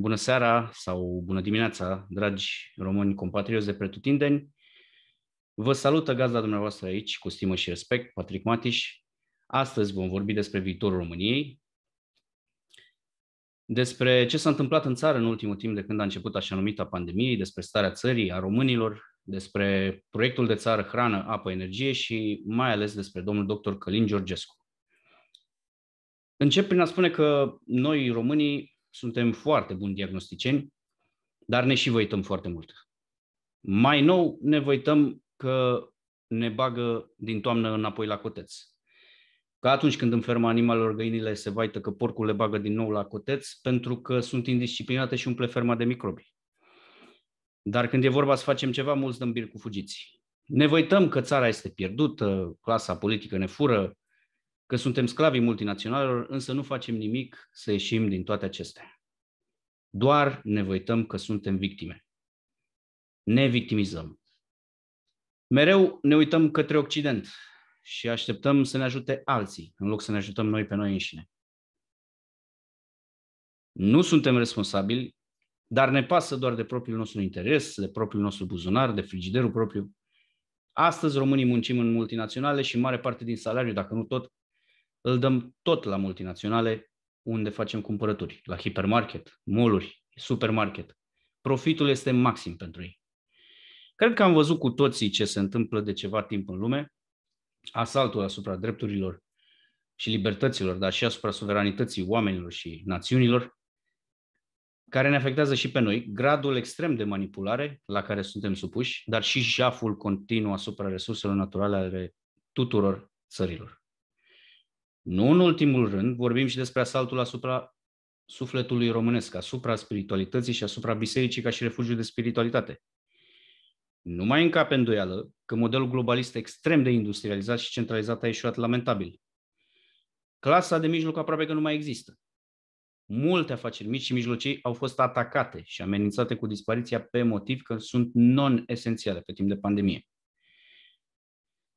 Bună seara sau bună dimineața, dragi români compatrioți de pretutindeni. Vă salută gazda dumneavoastră aici, cu stimă și respect, Patrick Matiș. Astăzi vom vorbi despre viitorul României, despre ce s-a întâmplat în țară în ultimul timp de când a început așa numita pandemie, despre starea țării, a românilor, despre proiectul de țară hrană, apă, energie și mai ales despre domnul doctor Călin Georgescu. Încep prin a spune că noi, românii, suntem foarte buni diagnosticieni, dar ne și văităm foarte mult. Mai nou ne văităm că ne bagă din toamnă înapoi la coteț. Ca atunci când în ferma animalelor găinile se vaită că porcul le bagă din nou la coteț pentru că sunt indisciplinate și umple ferma de microbi. Dar când e vorba să facem ceva, mulți dăm bir cu fugiții. Ne văităm că țara este pierdută, clasa politică ne fură, că suntem sclavii multinaționalelor, însă nu facem nimic să ieșim din toate acestea. Doar ne văităm că suntem victime. Ne victimizăm. Mereu ne uităm către Occident și așteptăm să ne ajute alții, în loc să ne ajutăm noi pe noi înșine. Nu suntem responsabili, dar ne pasă doar de propriul nostru interes, de propriul nostru buzunar, de frigiderul propriu. Astăzi românii muncim în multinaționale și mare parte din salariu, dacă nu tot, îl dăm tot la multinaționale, unde facem cumpărături, la hipermarket, mall supermarket. Profitul este maxim pentru ei. Cred că am văzut cu toții ce se întâmplă de ceva timp în lume, asaltul asupra drepturilor și libertăților, dar și asupra suveranității oamenilor și națiunilor, care ne afectează și pe noi, gradul extrem de manipulare la care suntem supuși, dar și jaful continuu asupra resurselor naturale ale tuturor țărilor. Nu în ultimul rând, vorbim și despre asaltul asupra sufletului românesc, asupra spiritualității și asupra bisericii ca și refugiu de spiritualitate. Nu mai încape îndoială că modelul globalist extrem de industrializat și centralizat a ieșuat lamentabil. Clasa de mijloc aproape că nu mai există. Multe afaceri mici și mijlocii au fost atacate și amenințate cu dispariția pe motiv că sunt non-esențiale pe timp de pandemie.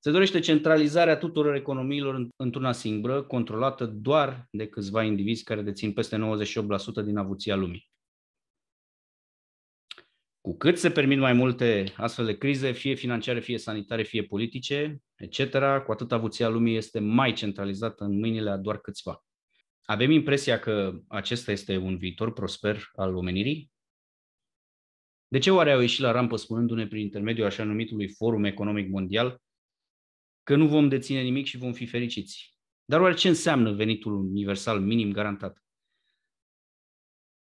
Se dorește centralizarea tuturor economiilor într-una singură, controlată doar de câțiva indivizi care dețin peste 98% din avuția lumii. Cu cât se permit mai multe astfel de crize, fie financiare, fie sanitare, fie politice, etc., cu atât avuția lumii este mai centralizată în mâinile a doar câțiva. Avem impresia că acesta este un viitor prosper al omenirii? De ce oare au ieșit la rampă spunându-ne prin intermediul așa numitului Forum Economic Mondial că nu vom deține nimic și vom fi fericiți. Dar oare ce înseamnă venitul universal minim garantat?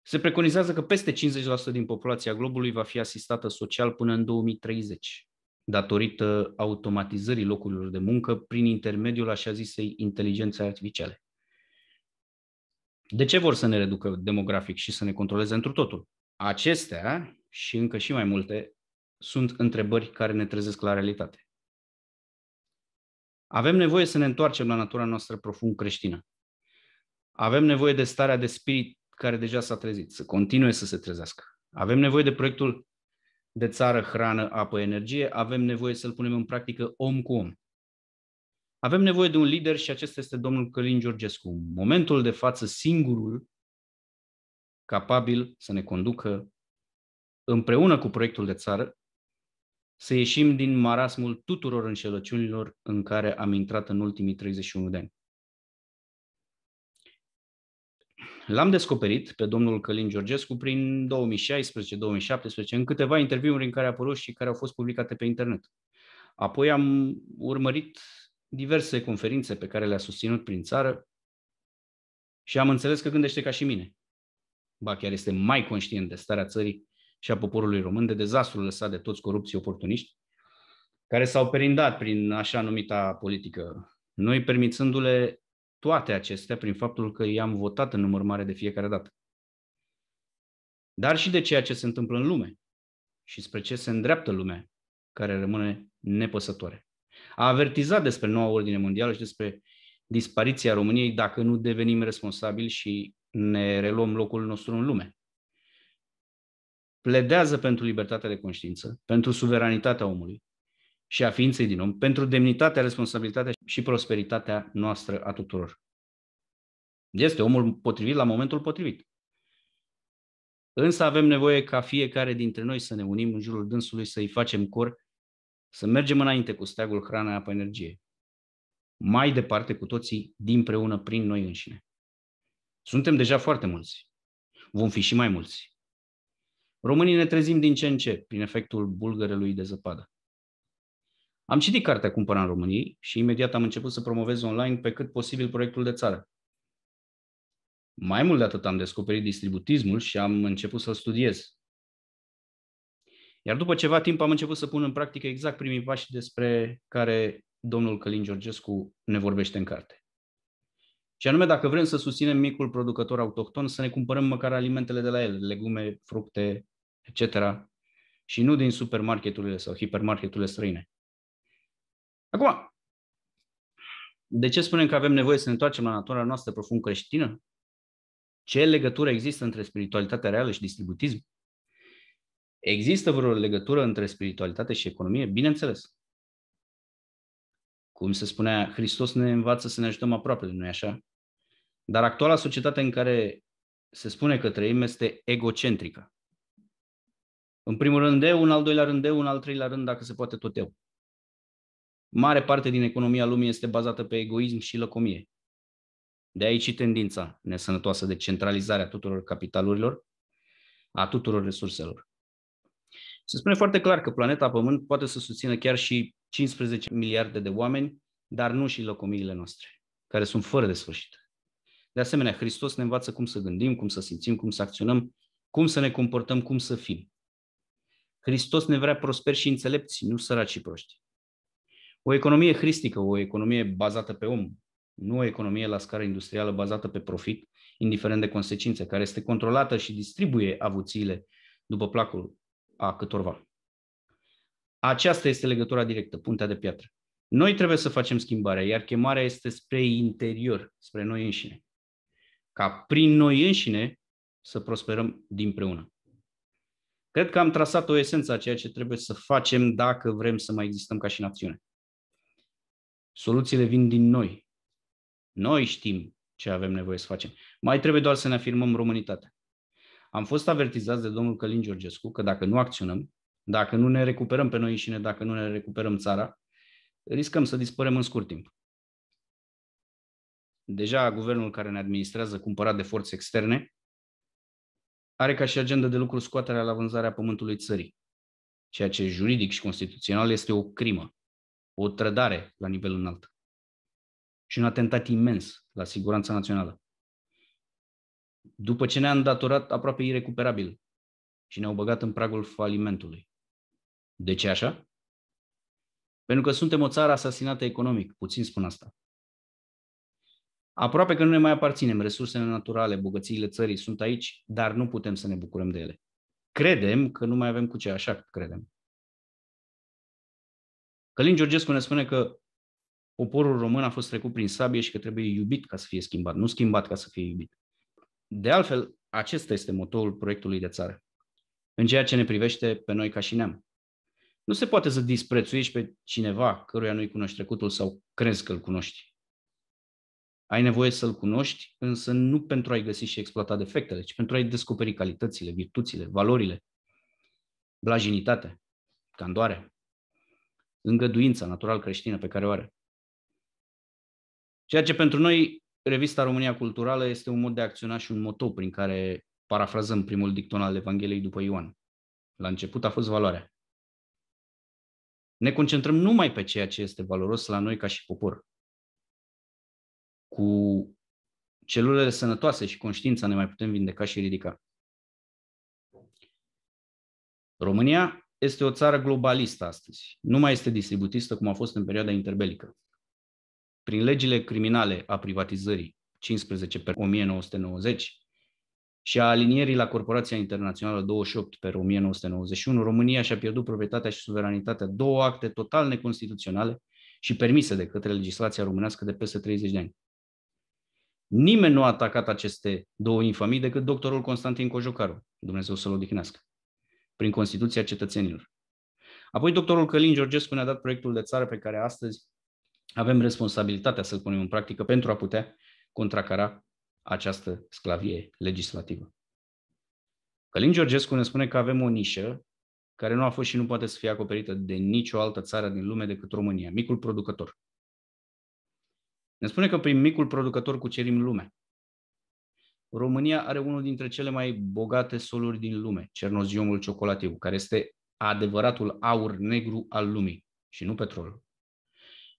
Se preconizează că peste 50% din populația globului va fi asistată social până în 2030, datorită automatizării locurilor de muncă prin intermediul așa zisei inteligenței artificiale. De ce vor să ne reducă demografic și să ne controleze întru totul? Acestea și încă și mai multe sunt întrebări care ne trezesc la realitate. Avem nevoie să ne întoarcem la natura noastră profund creștină. Avem nevoie de starea de spirit care deja s-a trezit, să continue să se trezească. Avem nevoie de proiectul de țară, hrană, apă, energie. Avem nevoie să-l punem în practică om cu om. Avem nevoie de un lider și acesta este domnul Călin Georgescu. În momentul de față, singurul capabil să ne conducă împreună cu proiectul de țară să ieșim din marasmul tuturor înșelăciunilor în care am intrat în ultimii 31 de ani. L-am descoperit pe domnul Călin Georgescu prin 2016-2017, în câteva interviuri în care a apărut și care au fost publicate pe internet. Apoi am urmărit diverse conferințe pe care le-a susținut prin țară și am înțeles că gândește ca și mine. Ba chiar este mai conștient de starea țării și a poporului român de dezastrul lăsat de toți corupții oportuniști, care s-au perindat prin așa numita politică, noi permițându-le toate acestea prin faptul că i-am votat în număr mare de fiecare dată. Dar și de ceea ce se întâmplă în lume și spre ce se îndreaptă lumea, care rămâne nepăsătoare. A avertizat despre noua ordine mondială și despre dispariția României dacă nu devenim responsabili și ne reluăm locul nostru în lume pledează pentru libertatea de conștiință, pentru suveranitatea omului și a ființei din om, pentru demnitatea, responsabilitatea și prosperitatea noastră a tuturor. Este omul potrivit la momentul potrivit. Însă avem nevoie ca fiecare dintre noi să ne unim în jurul dânsului, să-i facem cor, să mergem înainte cu steagul hrana, apă, energie. Mai departe cu toții, preună prin noi înșine. Suntem deja foarte mulți. Vom fi și mai mulți. Românii ne trezim din ce în ce, prin efectul bulgărelui de zăpadă. Am citit cartea Cumpăra în României și imediat am început să promovez online pe cât posibil proiectul de țară. Mai mult de atât am descoperit distributismul și am început să-l studiez. Iar după ceva timp am început să pun în practică exact primii pași despre care domnul Călin Georgescu ne vorbește în carte. Și anume, dacă vrem să susținem micul producător autohton, să ne cumpărăm măcar alimentele de la el, legume, fructe, etc. Și nu din supermarketurile sau hipermarketurile străine. Acum, de ce spunem că avem nevoie să ne întoarcem la natura noastră profund creștină? Ce legătură există între spiritualitatea reală și distributism? Există vreo legătură între spiritualitate și economie? Bineînțeles. Cum se spunea, Hristos ne învață să ne ajutăm aproape de noi, așa? Dar actuala societate în care se spune că trăim este egocentrică. În primul rând eu, în al doilea rând eu, în al treilea rând, dacă se poate, tot eu. Mare parte din economia lumii este bazată pe egoism și lăcomie. De aici și tendința nesănătoasă de centralizare a tuturor capitalurilor, a tuturor resurselor. Se spune foarte clar că planeta Pământ poate să susțină chiar și 15 miliarde de oameni, dar nu și lăcomiile noastre, care sunt fără de sfârșit. De asemenea, Hristos ne învață cum să gândim, cum să simțim, cum să acționăm, cum să ne comportăm, cum să fim. Hristos ne vrea prosperi și înțelepți, nu săraci și proști. O economie hristică, o economie bazată pe om, nu o economie la scară industrială bazată pe profit, indiferent de consecințe, care este controlată și distribuie avuțiile după placul a câtorva. Aceasta este legătura directă, puntea de piatră. Noi trebuie să facem schimbarea, iar chemarea este spre interior, spre noi înșine ca prin noi înșine să prosperăm dinpreună. Cred că am trasat o esență a ceea ce trebuie să facem dacă vrem să mai existăm ca și națiune. Soluțiile vin din noi. Noi știm ce avem nevoie să facem. Mai trebuie doar să ne afirmăm românitatea. Am fost avertizați de domnul Călin Georgescu că dacă nu acționăm, dacă nu ne recuperăm pe noi înșine, dacă nu ne recuperăm țara, riscăm să dispărem în scurt timp. Deja guvernul care ne administrează, cumpărat de forțe externe, are ca și agenda de lucru scoaterea la vânzarea pământului țării, ceea ce juridic și constituțional este o crimă, o trădare la nivel înalt și un atentat imens la siguranța națională. După ce ne-a îndatorat aproape irecuperabil și ne-au băgat în pragul falimentului. De ce așa? Pentru că suntem o țară asasinată economic, puțin spun asta. Aproape că nu ne mai aparținem. Resursele naturale, bogățiile țării sunt aici, dar nu putem să ne bucurăm de ele. Credem că nu mai avem cu ce, așa credem. Călin Georgescu ne spune că poporul român a fost trecut prin sabie și că trebuie iubit ca să fie schimbat, nu schimbat ca să fie iubit. De altfel, acesta este motorul proiectului de țară, în ceea ce ne privește pe noi ca și neam. Nu se poate să disprețuiești pe cineva căruia nu-i cunoști trecutul sau crezi că îl cunoști ai nevoie să-l cunoști, însă nu pentru a-i găsi și exploata defectele, ci pentru a-i descoperi calitățile, virtuțile, valorile, blajinitatea, candoarea, îngăduința natural creștină pe care o are. Ceea ce pentru noi, revista România Culturală este un mod de a acționa și un motou prin care parafrazăm primul dicton al Evangheliei după Ioan. La început a fost valoarea. Ne concentrăm numai pe ceea ce este valoros la noi ca și popor, cu celulele sănătoase și conștiința ne mai putem vindeca și ridica. România este o țară globalistă astăzi. Nu mai este distributistă cum a fost în perioada interbelică. Prin legile criminale a privatizării 15 pe 1990 și a alinierii la Corporația Internațională 28 pe 1991, România și-a pierdut proprietatea și suveranitatea, două acte total neconstituționale și permise de către legislația românească de peste 30 de ani. Nimeni nu a atacat aceste două infamii decât doctorul Constantin Cojocaru, Dumnezeu să-l odihnească, prin Constituția cetățenilor. Apoi doctorul Călin Georgescu ne-a dat proiectul de țară pe care astăzi avem responsabilitatea să-l punem în practică pentru a putea contracara această sclavie legislativă. Călin Georgescu ne spune că avem o nișă care nu a fost și nu poate să fie acoperită de nicio altă țară din lume decât România, micul producător. Ne spune că prin micul producător cucerim lumea. România are unul dintre cele mai bogate soluri din lume, cernoziomul ciocolativ, care este adevăratul aur negru al lumii și nu petrolul.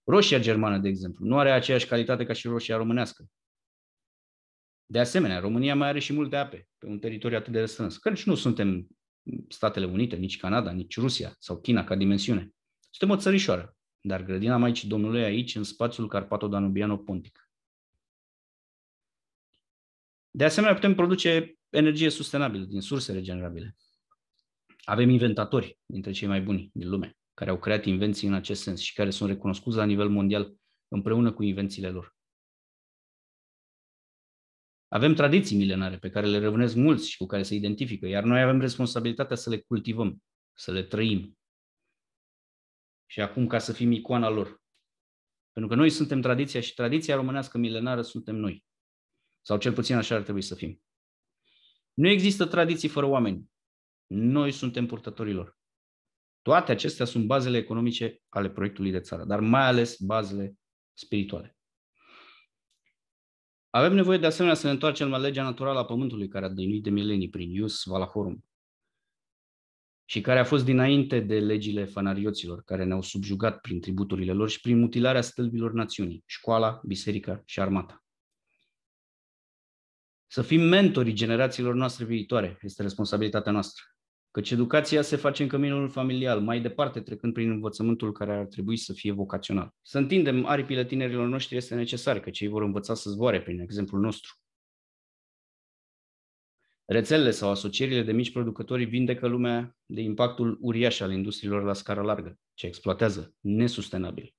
Roșia germană, de exemplu, nu are aceeași calitate ca și roșia românească. De asemenea, România mai are și multe ape pe un teritoriu atât de restrâns. nici nu suntem Statele Unite, nici Canada, nici Rusia sau China ca dimensiune. Suntem o țărișoară dar grădina Maicii Domnului aici, în spațiul Carpato-Danubiano-Pontic. De asemenea, putem produce energie sustenabilă din surse regenerabile. Avem inventatori dintre cei mai buni din lume, care au creat invenții în acest sens și care sunt recunoscuți la nivel mondial împreună cu invențiile lor. Avem tradiții milenare pe care le răvânesc mulți și cu care se identifică, iar noi avem responsabilitatea să le cultivăm, să le trăim și acum ca să fim icoana lor. Pentru că noi suntem tradiția și tradiția românească milenară suntem noi. Sau cel puțin așa ar trebui să fim. Nu există tradiții fără oameni. Noi suntem purtătorilor. Toate acestea sunt bazele economice ale proiectului de țară, dar mai ales bazele spirituale. Avem nevoie de asemenea să ne întoarcem la legea naturală a Pământului, care a dăinuit de milenii prin Ius Valahorum, și care a fost dinainte de legile fanarioților, care ne-au subjugat prin tributurile lor și prin mutilarea stâlpilor națiunii, școala, biserica și armata. Să fim mentorii generațiilor noastre viitoare este responsabilitatea noastră, căci educația se face în căminul familial, mai departe trecând prin învățământul care ar trebui să fie vocațional. Să întindem aripile tinerilor noștri este necesar, căci ei vor învăța să zboare prin exemplul nostru. Rețelele sau asocierile de mici producători vindecă lumea de impactul uriaș al industriilor la scară largă, ce exploatează nesustenabil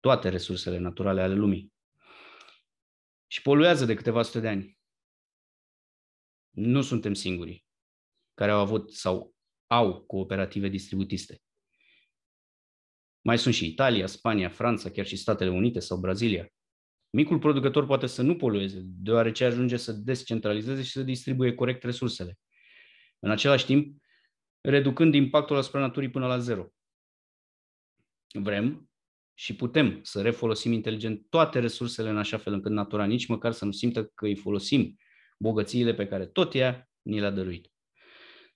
toate resursele naturale ale lumii și poluează de câteva sute de ani. Nu suntem singuri, care au avut sau au cooperative distributiste. Mai sunt și Italia, Spania, Franța, chiar și Statele Unite sau Brazilia, Micul producător poate să nu polueze, deoarece ajunge să descentralizeze și să distribuie corect resursele. În același timp, reducând impactul asupra naturii până la zero. Vrem și putem să refolosim inteligent toate resursele în așa fel încât natura nici măcar să nu simtă că îi folosim bogățiile pe care tot ea ni le-a dăruit.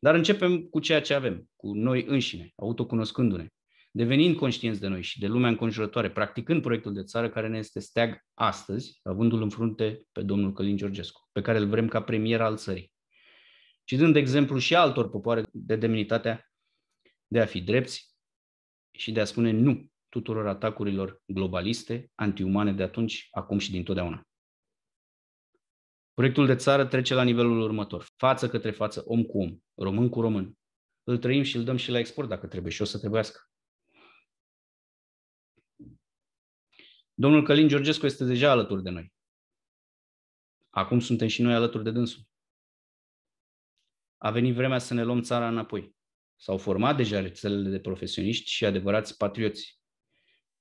Dar începem cu ceea ce avem, cu noi înșine, autocunoscându-ne devenind conștienți de noi și de lumea înconjurătoare, practicând proiectul de țară care ne este steag astăzi, avându-l în frunte pe domnul Călin Georgescu, pe care îl vrem ca premier al țării. Și dând exemplu și altor popoare de demnitatea de a fi drepți și de a spune nu tuturor atacurilor globaliste, antiumane de atunci, acum și dintotdeauna. Proiectul de țară trece la nivelul următor, față către față, om cu om, român cu român. Îl trăim și îl dăm și la export dacă trebuie și o să trebuiască. Domnul Călin Georgescu este deja alături de noi. Acum suntem și noi alături de dânsul. A venit vremea să ne luăm țara înapoi. S-au format deja rețelele de profesioniști și adevărați patrioți.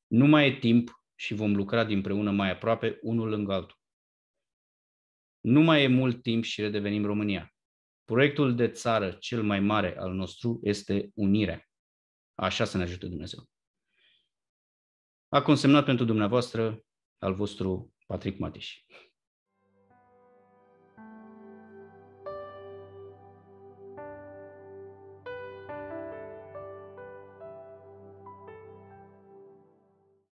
Nu mai e timp și vom lucra împreună mai aproape unul lângă altul. Nu mai e mult timp și redevenim România. Proiectul de țară cel mai mare al nostru este unirea. Așa să ne ajute Dumnezeu a consemnat pentru dumneavoastră al vostru Patrick Matiș.